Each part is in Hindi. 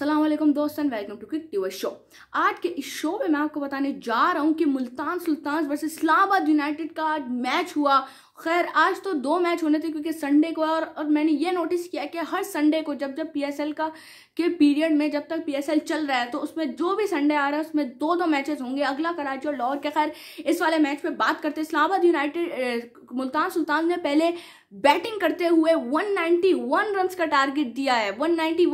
असलम दोस्त एंड वेलकम टू क्विक टीवर शो आज के इस शो में मैं आपको बताने जा रहा हूँ कि मुल्तान सुल्तान वर्सेस इस्लामाबाद यूनाइटेड का मैच हुआ खैर आज तो दो मैच होने थे क्योंकि संडे को और और मैंने ये नोटिस किया कि हर संडे को जब जब पीएसएल का के पीरियड में जब तक पीएसएल चल रहा है तो उसमें जो भी संडे आ रहा है उसमें दो दो मैचेस होंगे अगला कराची और लाहौर के खैर इस वाले मैच पे बात करते इस्लामाबाद यूनाइटेड मुल्तान सुल्तान ने पहले बैटिंग करते हुए वन नाइन्टी का टारगेट दिया है वन नाइन्टी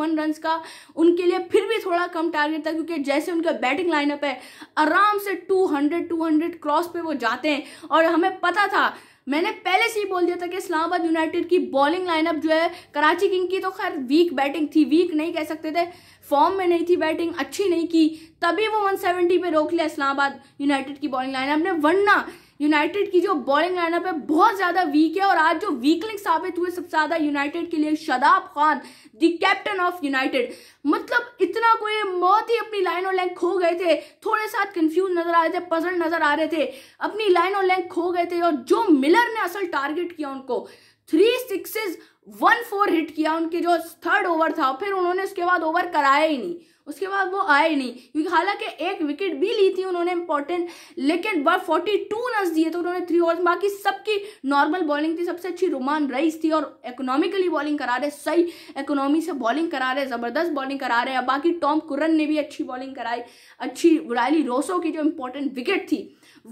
का उनके लिए फिर भी थोड़ा कम टारगेट था क्योंकि जैसे उनका बैटिंग लाइनअप है आराम से टू हंड्रेड क्रॉस पर वो जाते हैं और हमें पता था मैंने पहले से ही बोल दिया था कि इस्लामाबाद यूनाइटेड की बॉलिंग लाइनअप जो है कराची किंग की तो खैर वीक बैटिंग थी वीक नहीं कह सकते थे फॉर्म में नहीं थी बैटिंग अच्छी नहीं की तभी वो 170 पे रोक लिया इस्लामाबाद यूनाइटेड की बॉलिंग लाइनअप ने वरना यूनाइटेड की जो बॉलिंग लाइनअप है बहुत ज्यादा वीक है और आज जो वीकलिंग साबित हुए सबसे ज्यादा यूनाइटेड के लिए Shadab Khan the captain of united मतलब इतना कोई बहुत ही अपनी लाइन और लेंथ खो गए थे थोड़े साथ कंफ्यूज नजर आ रहे थे पजल नजर आ रहे थे अपनी लाइन और लेंथ खो गए थे और जो मिलर ने असल टारगेट किया उनको three sixes one four hit किया उनके जो थर्ड ओवर था फिर उन्होंने उसके बाद ओवर कराया ही नहीं उसके बाद वो आए नहीं क्योंकि हालांकि एक विकेट भी ली थी उन्होंने इंपॉर्टेंट लेकिन वह फोर्टी टू रन दिए थे उन्होंने थ्री ओवर बाकी सबकी नॉर्मल बॉलिंग थी सबसे अच्छी रुमान रईस थी और इकोनॉमिकली बॉलिंग करा रहे सही इकोनॉमी से बॉलिंग करा रहे ज़बरदस्त बॉलिंग करा रहे बाकी टॉम कुरन ने भी अच्छी बॉलिंग कराई अच्छी रायली रोसो की जो इंपॉर्टेंट विकेट थी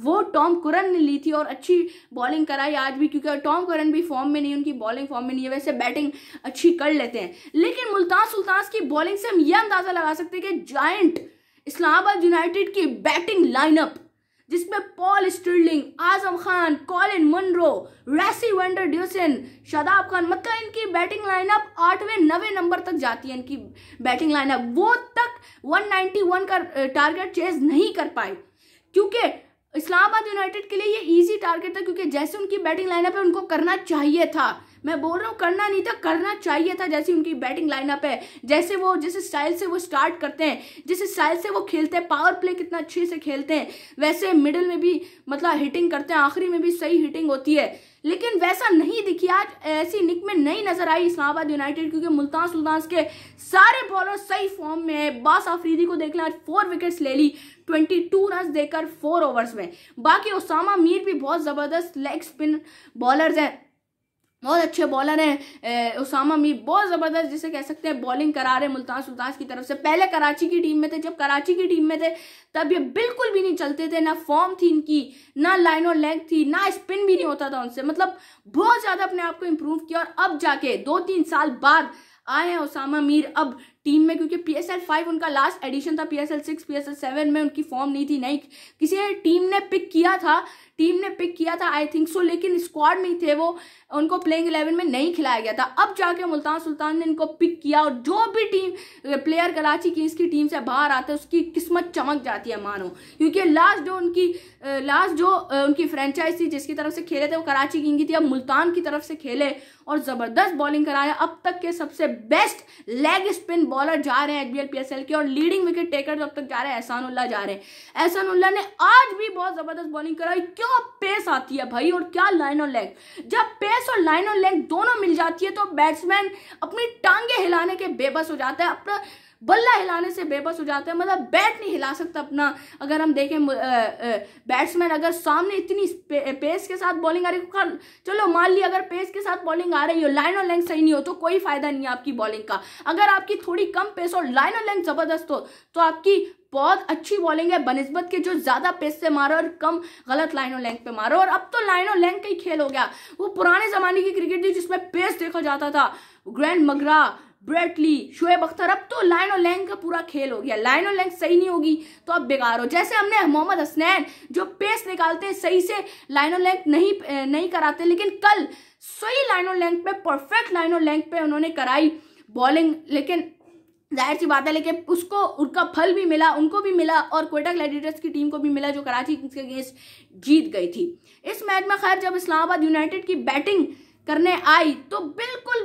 वो टॉम कुरन ने ली थी और अच्छी बॉलिंग कराई आज भी क्योंकि टॉम कुरन भी फॉर्म में नहीं उनकी बॉलिंग फॉर्म में नहीं है वैसे बैटिंग अच्छी कर लेते हैं लेकिन मुल्तान सुल्तान की बॉलिंग से हम ये अंदाज़ा लगा सकते हैं कि जॉइंट इस्लामाबाद यूनाइटेड की बैटिंग लाइनअप जिसमें Paul Stirling Azam Khan Colin Munro Rassie van der Dussen Shadab Khan मतलब इनकी बैटिंग लाइनअप आठवें नवे नंबर तक जाती है इनकी बैटिंग लाइनअप वो तक 191 का टारगेट चेज नहीं कर पाए क्योंकि इस्लामाबाद यूनाइटेड के लिए ये इजी टारगेट था क्योंकि जैसे उनकी बैटिंग लाइनअप है उनको करना चाहिए था मैं बोल रहा हूँ करना नहीं था करना चाहिए था जैसे उनकी बैटिंग लाइनअप है जैसे वो जिस स्टाइल से वो स्टार्ट करते हैं जिस स्टाइल से वो खेलते हैं पावर प्ले कितना अच्छे से खेलते हैं वैसे मिडिल में भी मतलब हिटिंग करते हैं आखिरी में भी सही हिटिंग होती है लेकिन वैसा नहीं दिखी आज ऐसी निक में नहीं नजर आई इस्लामाबाद यूनाइटेड क्योंकि मुल्तान सुल्तान के सारे बॉलर सही फॉर्म में है बास आफरीदी को देख लें आज फोर विकेट्स ले ली ट्वेंटी टू रन देकर फोर ओवर्स में बाकी ओसामा मीर भी बहुत ज़बरदस्त लेग स्पिन बॉलर्स हैं बहुत अच्छे बॉलर हैं उसामा मीर बहुत ज़बरदस्त जिसे कह सकते हैं बॉलिंग करा रहे मुल्तान सुल्तान की तरफ से पहले कराची की टीम में थे जब कराची की टीम में थे तब ये बिल्कुल भी नहीं चलते थे ना फॉर्म थी इनकी ना लाइन और लेंथ थी ना स्पिन भी नहीं होता था उनसे मतलब बहुत ज़्यादा अपने आप को इम्प्रूव किया और अब जाके दो तीन साल बाद आए हैं उसामा मीर अब टीम में क्योंकि पी एस एल फाइव उनका लास्ट एडिशन था P S L six P S L seven में उनकी फॉर्म नहीं थी नहीं किसी टीम ने पिक किया था टीम ने पिक किया था आई थिंक सो लेकिन स्क्वाड में ही थे वो उनको प्लेइंग इलेवन में नहीं खिलाया गया था अब जाके मुल्तान सुल्तान ने इनको पिक किया और जो भी टीम प्लेयर कराची किंग्स की टीम से बाहर आते हैं उसकी किस्मत चमक जाती है मानो क्योंकि लास्ट जो उनकी लास्ट जो उनकी फ्रेंचाइज थी जिसकी तरफ से खेले थे वो कराची किंग की थी अब मुल्तान की तरफ से खेले और ज़बरदस्त बॉलिंग कराया अब तक के सबसे बेस्ट लेग स्पिन बॉलर जा रहे हैं एचबीएल पीएसएल के और लीडिंग विकेट टेकर जब तक जा रहे हैं एहसान उल्ला जा रहे हैं एहसान उल्ला ने आज भी बहुत जबरदस्त बॉलिंग कराई क्यों पेस आती है भाई और क्या लाइन और लेग जब पेस और लाइन और लेग दोनों मिल जाती है तो बैट्समैन अपनी टांगे हिलाने के बेबस हो जाता है अपना बल्ला हिलाने से बेबस हो जाता है मतलब बैट नहीं हिला सकता अपना अगर हम देखें बैट्समैन अगर सामने इतनी पेस के साथ बॉलिंग आ रही है चलो मान ली अगर पेस के साथ बॉलिंग आ रही हो लाइन और लेंथ सही नहीं हो तो कोई फायदा नहीं है आपकी बॉलिंग का अगर आपकी थोड़ी कम पेस और लाइन और लेंथ जबरदस्त हो तो आपकी बहुत अच्छी बॉलिंग है बनस्बत के जो ज़्यादा पेस से मारो और कम गलत लाइन और लेंथ पे मारो और अब तो लाइन और लेंथ का ही खेल हो गया वो पुराने ज़माने की क्रिकेट थी जिसमें पेस देखा जाता था Glenn McGrath Brett Lee Shoaib Akhtar अब तो लाइन और लैंग का पूरा खेल हो गया लाइन और लैंग सही नहीं होगी तो अब बेकार हो जैसे हमने मोहम्मद हसनैन जो पेस निकालते हैं सही से लाइन और लैंग नहीं नहीं कराते लेकिन कल सही लाइन और लैंग पे परफेक्ट लाइन और लैंग पे उन्होंने कराई बॉलिंग लेकिन जाहिर सी बात है लेकिन उसको उनका फल भी मिला उनको भी मिला और कोटा ग्लैडिएटर्स की टीम को भी मिला जो कराची किंग्स के अगेंस्ट जीत गई थी इस मैच में खैर जब इस्लामाबाद यूनाइटेड की बैटिंग करने आई तो बिल्कुल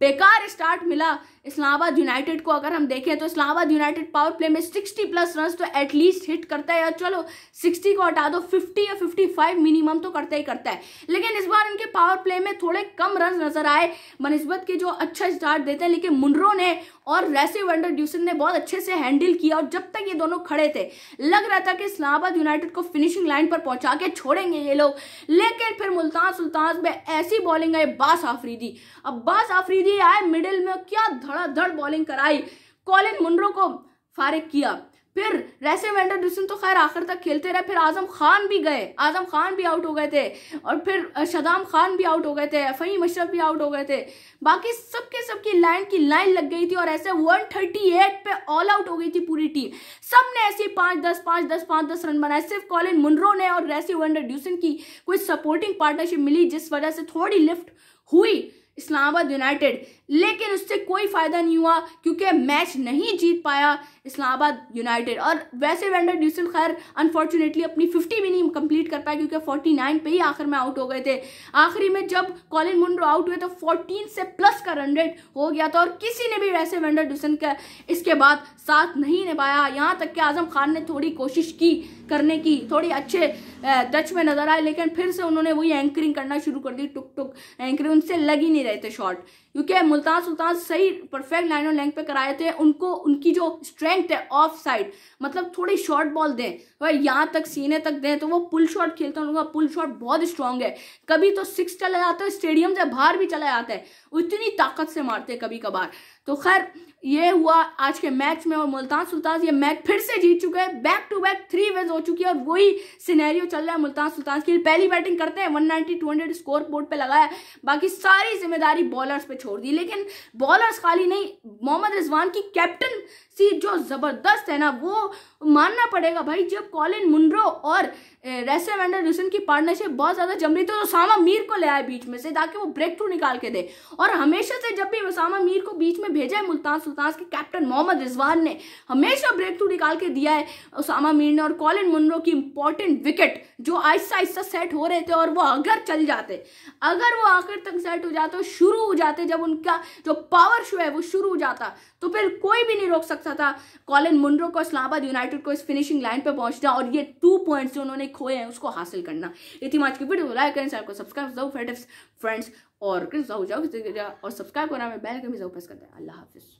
बेकार स्टार्ट मिला इस्लामाबाद यूनाइटेड को अगर हम देखें तो इस्लामाबाद यूनाइटेड पावर प्ले में 60 प्लस रन तो एटलीस्ट हिट करता है और चलो 60 को हटा दो फिफ्टी या फिफ्टी फाइव मिनिमम तो करता ही करता है लेकिन इस बार इनके पावर प्ले में थोड़े कम रन नजर आए बनस्बत के जो अच्छा स्टार्ट देते हैं लेकिन मुंड्रो ने और रेसे वंडर ड्यूसन ने बहुत अच्छे से हैंडल किया और जब तक ये दोनों खड़े थे लग रहा था कि इस्लामाबाद यूनाइटेड को फिनिशिंग लाइन पर पहुंचा के छोड़ेंगे ये लोग लेकिन फिर मुल्तान सुल्तान में ऐसी बॉलिंग आई बास आफरीदी अब बास आफरीदी आए मिडिल में क्या धड़ाधड़ बॉलिंग कराई कॉलिन मुंड्रो को फारिग किया फिर रैसे डिसन तो खैर आखिर तक खेलते रहे फिर आजम खान भी गए आजम खान भी आउट हो गए थे और फिर शदाम खान भी आउट हो गए थे फही मशरफ भी आउट हो गए थे बाकी सबके सबकी लाइन की लाइन लग गई थी और ऐसे 138 पे ऑल आउट हो गई थी पूरी टीम सब ने ऐसे पाँच दस पाँच दस पाँच दस रन बनाए सिर्फ कॉलिन मुंड्रो ने और रैसे ड्यूसन की कोई सपोर्टिंग पार्टनरशिप मिली जिस वजह से थोड़ी लिफ्ट हुई इस्लामाबाद यूनाइटेड लेकिन उससे कोई फ़ायदा नहीं हुआ क्योंकि मैच नहीं जीत पाया इस्लामाबाद यूनाइटेड और वैसे वेंडर ड्यूसल खैर अनफॉर्चुनेटली अपनी फिफ्टी भी नहीं कंप्लीट कर पाया क्योंकि फोर्टी नाइन पे ही आखिर में आउट हो गए थे आखिरी में जब कॉलिन मुंडो आउट हुए तो फोर्टीन से प्लस का रन रेट हो गया था और किसी ने भी वैसे वेंडर ड्यूसन का इसके बाद साथ नहीं निभाया यहाँ तक कि आजम खान ने थोड़ी कोशिश की करने की थोड़ी अच्छे टच में नजर आए लेकिन फिर से उन्होंने वही एंकरिंग करना शुरू कर दी टुक टुक एंकरिंग उनसे लग ही नहीं रहे थे शॉट क्योंकि मुल्तान सुल्तान सही परफेक्ट लाइन और लेंथ पे कराए थे उनको उनकी जो स्ट्रेंथ है ऑफ साइड मतलब थोड़ी शॉर्ट बॉल दें वह यहाँ तक सीने तक दें तो वो पुल शॉट खेलते हैं उनका पुल शॉट बहुत स्ट्रांग है कभी तो सिक्स चला जाता है स्टेडियम से बाहर भी चला जाता है उतनी ताकत से मारते हैं कभी कभार तो खैर ये हुआ आज के मैच में और मुल्तान सुल्तान ये मैच फिर से जीत चुके हैं back to back three win हो चुकी है और वही सिनेरियो चल रहा है मुल्तान सुल्तान के लिए पहली बैटिंग करते हैं 190 हंड्रेड स्कोर बोर्ड पर लगाया बाकी सारी जिम्मेदारी बॉलर्स पे छोड़ दी लेकिन बॉलर्स खाली नहीं मोहम्मद रिजवान की कैप्टन सी जो ज़बरदस्त है ना वो मानना पड़ेगा भाई जब कॉलिन मुंड्रो और रेसर वेंडर रिसन की पार्टनरशिप बहुत ज़्यादा जम रही थी तो सामा मीर को ले आए बीच में से ताकि वो ब्रेक थ्रू निकाल के दे और हमेशा से जब भी सामा मीर को बीच में भेजा है मुल्तान सुल्तान के कैप्टन मोहम्मद रिजवान ने हमेशा ब्रेक थ्रू निकाल के दिया है सामा मीर ने और कॉलिन मुंड्रो की इंपॉर्टेंट विकेट जो आहिस्ता आहिस्ता सेट हो रहे थे और वो अगर चल जाते अगर वो आखिर तक सेट हो जाते शुरू हो जाते जब उनका जो पावर शो है वो शुरू हो जाता तो फिर कोई भी नहीं रोक सकता था, अच्छा था कॉलिन मुंड्रो को इस्लामाबाद यूनाइटेड को इस फिनिशिंग लाइन पर पहुंचना और ये टू पॉइंट्स जो उन्होंने खोए हैं उसको हासिल करना ये थी आज की वीडियो लाइक करें सर को सब्सक्राइब जाओ फ्रेंड्स और और जाओ जाओ और सब्सक्राइब करना बैल कर भी जाओ प्रेस करते हैं अल्लाह हाफिज़